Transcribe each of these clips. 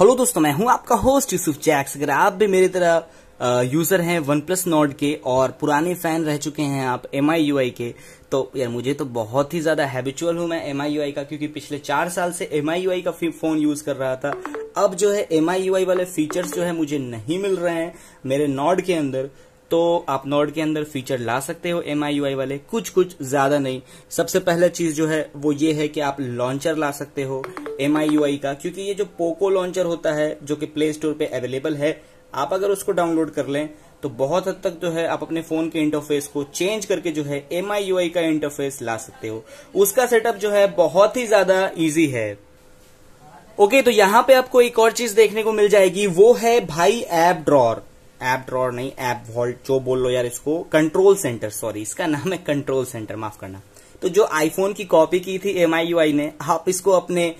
hello दोस्तों मैं हूं आपका होस्ट यूसुफ जैक्स अगर आप भी मेरी तरह यूजर हैं वन प्लस नोट के और पुराने फैन रह चुके हैं आप एम आई यू आई के तो यार मुझे तो बहुत ही ज्यादा हैबिचुअल हूं मैं एम आई यू आई का क्योंकि पिछले चार साल से एम आई यू आई का फोन यूज कर रहा था अब जो है एम आई यू आई वाले फीचर्स जो है मुझे नहीं मिल रहे हैं मेरे नॉड के अंदर तो आप नोड के अंदर फीचर ला सकते हो एम वाले कुछ कुछ ज्यादा नहीं सबसे पहला चीज जो है वो ये है कि आप लॉन्चर ला सकते हो एम का क्योंकि ये जो पोको लॉन्चर होता है जो कि प्ले स्टोर पे अवेलेबल है आप अगर उसको डाउनलोड कर लें तो बहुत हद तक जो है आप अपने फोन के इंटरफेस को चेंज करके जो है एम का इंटरफेस ला सकते हो उसका सेटअप जो है बहुत ही ज्यादा ईजी है ओके तो यहां पे आपको एक और चीज देखने को मिल जाएगी वो है भाई एप ड्रॉर एप ड्रॉर नहीं एप वॉल्ट जो बोल लो यार इसको कंट्रोल सेंटर सॉरी इसका नाम है कंट्रोल सेंटर माफ करना तो जो आईफोन की कॉपी की थी एम ने आप इसको अपने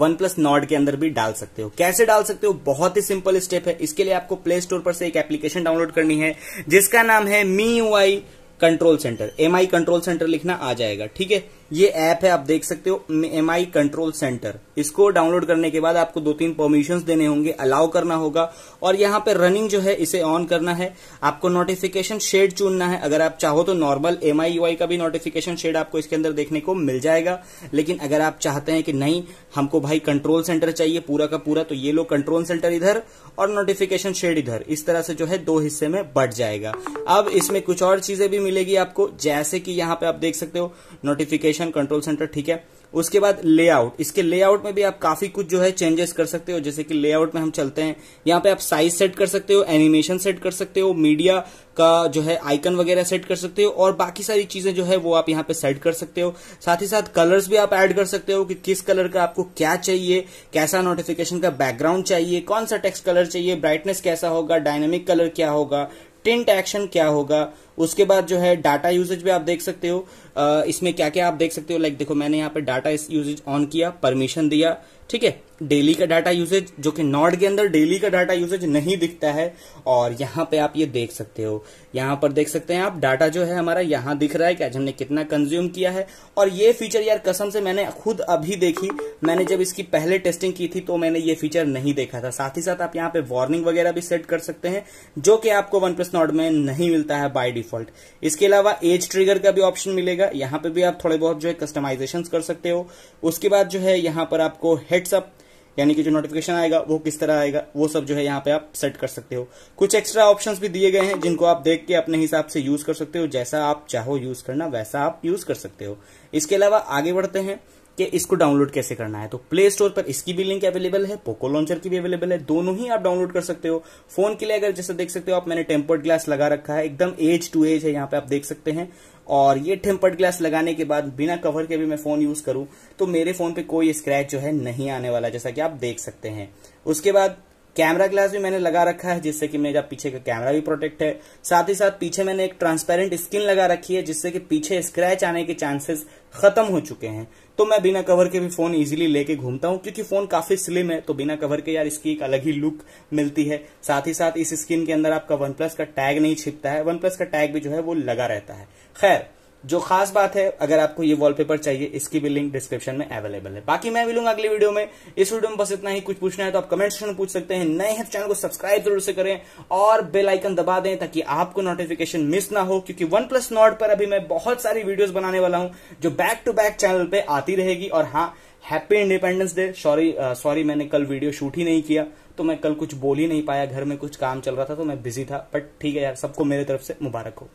वन प्लस नॉट के अंदर भी डाल सकते हो कैसे डाल सकते हो बहुत ही सिंपल स्टेप है इसके लिए आपको प्ले स्टोर पर से एक एप्लीकेशन डाउनलोड करनी है जिसका नाम है Mi U I control centre M I control centre लिखना आ जाएगा ठीक है ये ऐप है आप देख सकते हो एम आई कंट्रोल सेंटर इसको डाउनलोड करने के बाद आपको दो तीन परमिशन देने होंगे अलाउ करना होगा और यहाँ पे रनिंग जो है इसे ऑन करना है आपको नोटिफिकेशन शेड चुनना है अगर आप चाहो तो नॉर्मल एम आई का भी नोटिफिकेशन शेड आपको इसके अंदर देखने को मिल जाएगा लेकिन अगर आप चाहते हैं कि नहीं हमको भाई कंट्रोल सेंटर चाहिए पूरा का पूरा तो ये लो कंट्रोल सेंटर इधर और नोटिफिकेशन शेड इधर इस तरह से जो है दो हिस्से में बढ़ जाएगा अब इसमें कुछ और चीजें भी मिलेगी आपको जैसे कि यहाँ पे आप देख सकते हो नोटिफिकेशन पोजीशन कंट्रोल सेंटर ठीक है उसके बाद लेआउट इसके लेआउट में भी आप काफी कुछ जो है चेंजेस कर सकते हो जैसे कि लेआउट में हम चलते हैं यहाँ पे आप साइज सेट कर सकते हो एनिमेशन सेट कर सकते हो मीडिया का जो है आइकन वगैरह सेट कर सकते हो और बाकी सारी चीजें जो है वो आप यहाँ पे सेट कर सकते हो साथ ही साथ कलर्स भी आप ऐड कर सकते हो कि किस कलर का आपको क्या चाहिए कैसा नोटिफिकेशन का बैकग्राउंड चाहिए कौन सा टेक्स कलर चाहिए ब्राइटनेस कैसा होगा डायनेमिक कलर क्या होगा टिंट एक्शन क्या होगा उसके बाद जो है डाटा यूजेज भी आप देख सकते हो इसमें क्या क्या आप देख सकते हो लाइक देखो मैंने यहाँ पे डाटा यूजेज ऑन किया परमिशन दिया ठीक है डेली का डाटा यूजेज जो कि नॉट के अंदर डेली का डाटा यूजेज नहीं दिखता है और यहाँ पे आप ये देख सकते हो यहाँ पर देख सकते हैं आप डाटा जो है हमारा यहाँ दिख रहा है कि आज हमने कितना कंज्यूम किया है और ये फीचर यार कसम से मैंने खुद अभी देखी मैंने जब इसकी पहले टेस्टिंग की थी तो मैंने ये फीचर नहीं देखा था साथ ही साथ आप यहाँ पे वार्निंग वगैरह भी सेट कर सकते हैं जो कि आपको वन प्लस में नहीं मिलता है बाई डिफॉल्ट डिफॉल्ट इसके अलावा एज ट्रिगर का भी ऑप्शन मिलेगा यहाँ पे भी आप थोड़े बहुत जो है कस्टमाइजेशन कर सकते हो उसके बाद जो है यहाँ पर आपको हेड्सअप यानी कि जो नोटिफिकेशन आएगा वो किस तरह आएगा वो सब जो है यहाँ पे आप सेट कर सकते हो कुछ एक्स्ट्रा ऑप्शंस भी दिए गए हैं जिनको आप देख के अपने हिसाब से यूज कर सकते हो जैसा आप चाहो यूज करना वैसा आप यूज कर सकते हो इसके अलावा आगे बढ़ते हैं कि इसको डाउनलोड कैसे करना है तो प्ले स्टोर पर इसकी भी लिंक अवेलेबल है पोको लॉन्चर की भी अवेलेबल है दोनों ही आप डाउनलोड कर सकते हो फोन के लिए अगर जैसे देख सकते हो आप मैंने टेम्पर्ड ग्लास लगा रखा है एकदम एज टू एज है यहाँ पे आप देख सकते हैं और ये टेम्पर्ड ग्लास लगाने के बाद बिना कवर के भी मैं फोन यूज करूं तो मेरे फोन पे कोई स्क्रैच जो है नहीं आने वाला जैसा कि आप देख सकते हैं उसके बाद कैमरा ग्लास भी मैंने लगा रखा है जिससे कि मेरा पीछे का कैमरा भी प्रोटेक्ट है साथ ही साथ पीछे मैंने एक ट्रांसपेरेंट स्किन लगा रखी है जिससे कि पीछे स्क्रैच आने के चांसेस खत्म हो चुके हैं तो मैं बिना कवर के भी फोन इजीली लेके घूमता हूँ क्योंकि फोन काफी स्लिम है तो बिना कवर के यार इसकी एक अलग ही लुक मिलती है साथ ही साथ इस स्क्रीन के अंदर आपका वन प्लस का टैग नहीं छिपता है वन प्लस का टैग भी जो है वो लगा रहता है खैर जो खास बात है अगर आपको ये वॉलपेपर चाहिए इसकी भी लिंक डिस्क्रिप्शन में अवेलेबल है बाकी मैं मिलूंगा अगली वीडियो में इस वीडियो में बस इतना ही कुछ पूछना है तो आप कमेंट सेक्शन में पूछ सकते हैं नए हैं चैनल तो को सब्सक्राइब जरूर से करें और बेल आइकन दबा दें ताकि आपको नोटिफिकेशन मिस ना हो क्योंकि वन प्लस नॉट पर अभी मैं बहुत सारी वीडियोज बनाने वाला हूं जो बैक टू बैक चैनल पर आती रहेगी और हाँ happy Independence Day sorry sorry मैंने कल वीडियो शूट ही नहीं किया तो मैं कल कुछ बोल ही नहीं पाया घर में कुछ काम चल रहा था तो मैं बिजी था बट ठीक है यार सबको मेरे तरफ से मुबारक हो